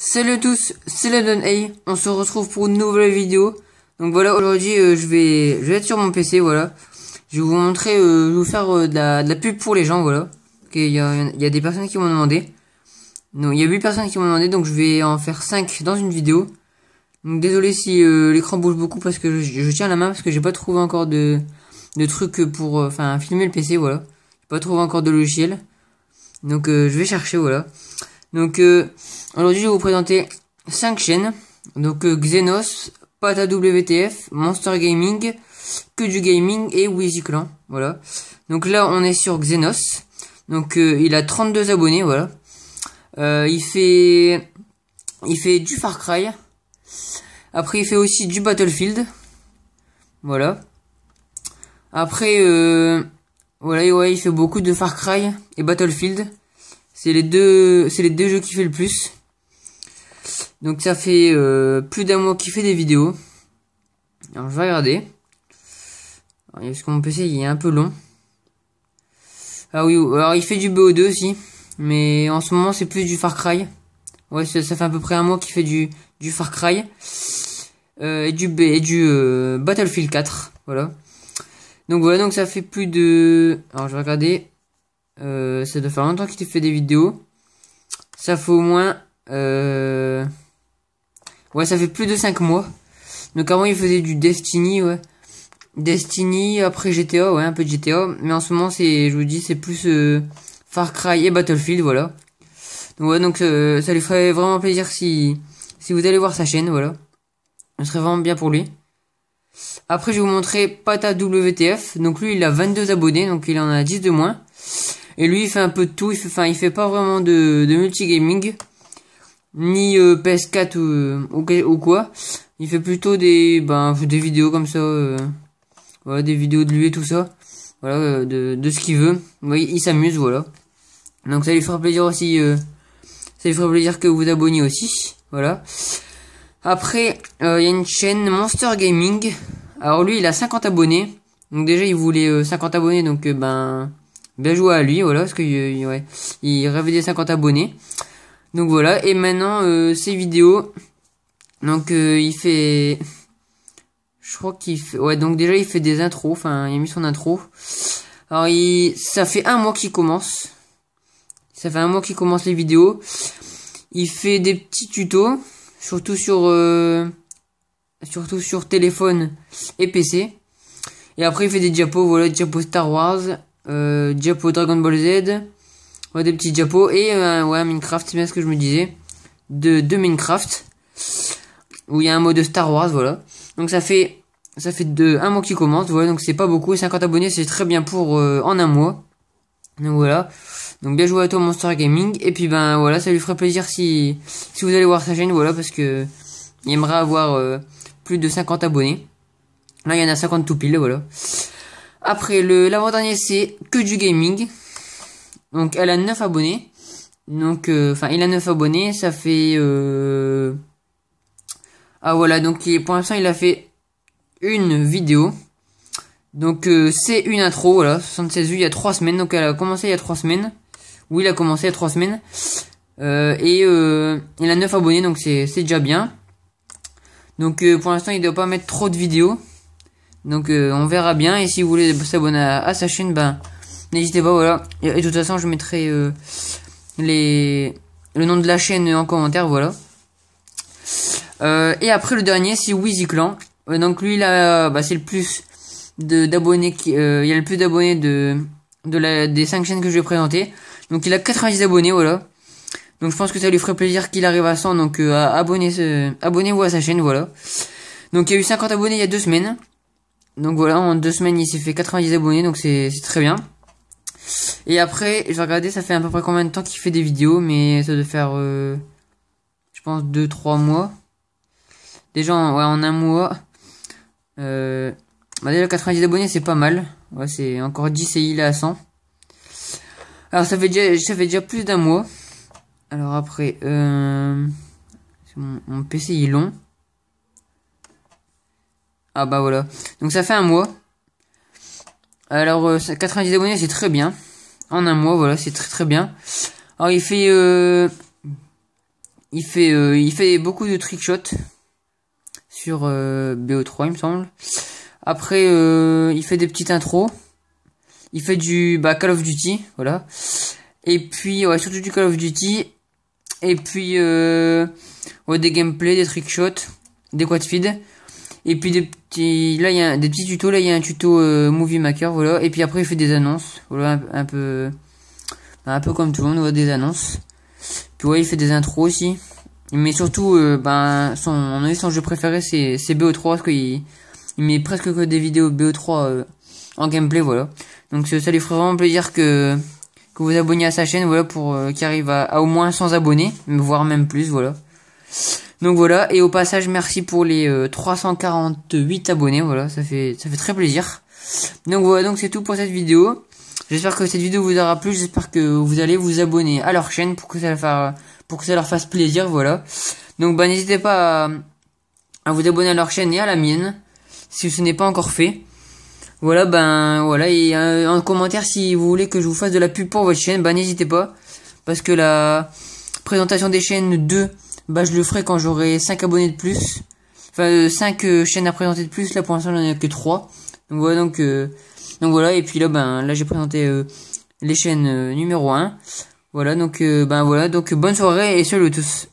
Salut à tous, c'est Don A on se retrouve pour une nouvelle vidéo. Donc voilà, aujourd'hui euh, je vais je vais être sur mon PC, voilà. Je vais vous montrer, euh, je vais vous faire euh, de, la, de, la, pub pour les gens, voilà. Il y, a, y, a, des personnes qui m'ont demandé. Non, il y a 8 personnes qui m'ont demandé, donc je vais en faire 5 dans une vidéo. Donc désolé si l'écran bouge beaucoup parce que je, tiens la main parce que j'ai pas trouvé encore de, de trucs pour enfin filmer le PC, voilà. J'ai pas trouvé encore de logiciel. Donc je vais chercher, voilà. Donc euh, aujourd'hui je vais vous présenter 5 chaînes. Donc euh, Xenos, Pata WTF, Monster Gaming, Que du Gaming et Wheezy Clan. Voilà. Donc là on est sur Xenos. Donc euh, il a 32 abonnés, voilà. il fait il fait du Far Cry. Après il fait aussi du Battlefield. Voilà. Après voilà, il fait beaucoup de Far Cry et Battlefield. C'est les deux, c'est les deux jeux qui fait le plus. Donc ça fait euh, plus d'un mois qu'il fait des vidéos. Alors je vais regarder. est parce que mon PC il est un peu long. Ah oui, alors il fait du BO2 aussi. Mais en ce moment c'est plus du Far Cry. Ouais, ça, fait à peu près un mois qu'il fait du, du Far Cry. Euh, et du, et du euh, Battlefield 4. Voilà. Donc voilà, donc ça fait plus de... Alors je vais regarder. Euh, ça doit faire longtemps qu'il te fait des vidéos. Ça fait au moins... Euh, ouais, ça fait plus de 5 mois. Donc avant, il faisait du Destiny, ouais. Destiny, après GTA, ouais, un peu de GTA. Mais en ce moment, c'est, je vous dis, c'est plus euh, Far Cry et Battlefield, voilà. Donc ouais, donc euh, ça lui ferait vraiment plaisir si, si vous allez voir sa chaîne, voilà. Ce serait vraiment bien pour lui. Après, je vais vous montrer Pata WTF. Donc lui, il a 22 abonnés, donc il en a 10 de moins. Et lui, il fait un peu de tout. Il fait, enfin, il fait pas vraiment de, de multigaming. Ni euh, PS4 ou, euh, ou, quoi. Il fait plutôt des, ben, des vidéos comme ça. voilà, euh, des vidéos de lui et tout ça. Voilà, de, ce qu'il veut. oui il, s'amuse, voilà. Donc ça lui fera plaisir aussi. ça lui fera plaisir que vous vous abonniez aussi. Voilà. Après, il y a une chaîne Monster Gaming. Alors lui, il a 50 abonnés. Donc déjà, il voulait 50 abonnés. Donc ben... Bien joué à lui, voilà, parce que euh, ouais, il rêvait des 50 abonnés. Donc voilà, et maintenant euh, ses vidéos. Donc euh, il fait, je crois qu'il fait, ouais, donc déjà il fait des intros, enfin il a mis son intro. Alors il, ça fait un mois qu'il commence. Ça fait un mois qu'il commence les vidéos. Il fait des petits tutos, surtout sur, surtout sur téléphone et PC. Et après il fait des diapos, voilà, diapos Star Wars, euh, diapo Dragon Ball Z, ouais, des petits diapos et euh, ouais Minecraft, c'est bien ce que je me disais, de, de Minecraft où il y a un mot de Star Wars, voilà. Donc ça fait ça fait de un mois qui commence, voilà, donc c'est pas beaucoup, 50 abonnés, c'est très bien pour euh, en un mois. Donc voilà. Donc bien joué à toi Monster Gaming et puis ben voilà, ça lui ferait plaisir si si vous allez voir sa chaîne, voilà parce que il aimerait avoir euh, plus de 50 abonnés. Là, il y en a 50 tout pile, voilà. Après, le l'avant-dernier, c'est que du gaming. Donc, elle a 9 abonnés. Donc, euh, enfin, il a 9 abonnés. Ça fait... Euh... Ah, voilà. Donc, pour l'instant, il a fait une vidéo. Donc, euh, c'est une intro, voilà. 76 vues il y a 3 semaines. Donc, elle a commencé il y a 3 semaines. Oui, il a commencé il y a 3 semaines. Euh, et euh, il a 9 abonnés, donc c'est déjà bien. Donc, pour l'instant, il doit pas mettre trop de vidéos. Donc euh, on verra bien. Et si vous voulez vous abonner à, sa chaîne, ben n'hésitez pas, voilà. Et, de toute façon, je mettrai euh, les le nom de la chaîne en commentaire, voilà. Euh, et après le dernier, c'est wizy Clan. donc lui là, bah, c'est le plus d'abonnés qui, il y a le plus d'abonnés de de la des 5 chaînes que je vais présenter. Donc il a 90 abonnés, voilà. Donc je pense que ça lui ferait plaisir qu'il arrive à 100, donc abonnez-vous à sa chaîne, voilà. Donc il y a eu 50 abonnés il y a deux semaines. Donc voilà, en deux semaines, il s'est fait 90 abonnés, donc c'est très bien. Et après, je regardais, ça fait à peu près combien de temps qu'il fait des vidéos, mais ça doit faire, euh, je pense, 2-3 mois. Déjà, en, en un mois. Euh, bah déjà, 90 abonnés, c'est pas mal. Ouais, c'est encore 10 et il est à 100. Alors, ça fait déjà, ça fait déjà plus d'un mois. Alors après, euh, mon, PC il est long. Ah bah voilà. Donc ça fait un mois. Alors 90 euh, abonnés, c'est très bien. En un mois, voilà, c'est très très bien. Alors il fait euh, il fait euh, il fait beaucoup de trick shots sur BO3 il me semble. Après il fait des petites intros. Il fait du bah, Call of Duty, voilà. Et puis surtout du Call of Duty et puis des gameplay, des trick shots, des quad feed. Et puis des petits, là il y a des petits tutos. Là il y a un tuto euh, Movie Maker, voilà. Et puis après il fait des annonces, voilà, un, peu, bah, un peu comme tout le monde, voit des annonces. Puis ouais, il fait des intros aussi. Mais surtout, euh, ben, son, son jeu préféré c'est, BO3 parce qu'il met presque que des vidéos BO3 euh, en gameplay, voilà. Donc ça lui ferait vraiment plaisir que que vous abonniez à sa chaîne, voilà, pour qu'il arrive à, au moins 100 abonnés, voire même plus, voilà. Donc voilà, et au passage, merci pour les 348 euh, abonnés, voilà, ça fait, ça fait très plaisir. Donc voilà, donc c'est tout pour cette vidéo. J'espère que cette vidéo vous aura plu, j'espère que vous allez vous abonner à leur chaîne pour que ça leur, fasse, pour que ça leur fasse plaisir, voilà. Donc bah n'hésitez pas à, vous abonner à leur chaîne et à la mienne, si ce n'est pas encore fait. Voilà, ben voilà, et euh, en commentaire si vous voulez que je vous fasse de la pub pour votre chaîne, bah n'hésitez pas, parce que la présentation des chaînes 2 bah je le ferai quand j'aurai 5 abonnés de plus. Enfin 5 euh, euh, chaînes à présenter de plus, là pour l'instant j'en ai que 3. Donc voilà euh, donc voilà et puis là ben là j'ai présenté les chaînes numéro 1. Voilà donc ben voilà donc bonne soirée et salut à tous.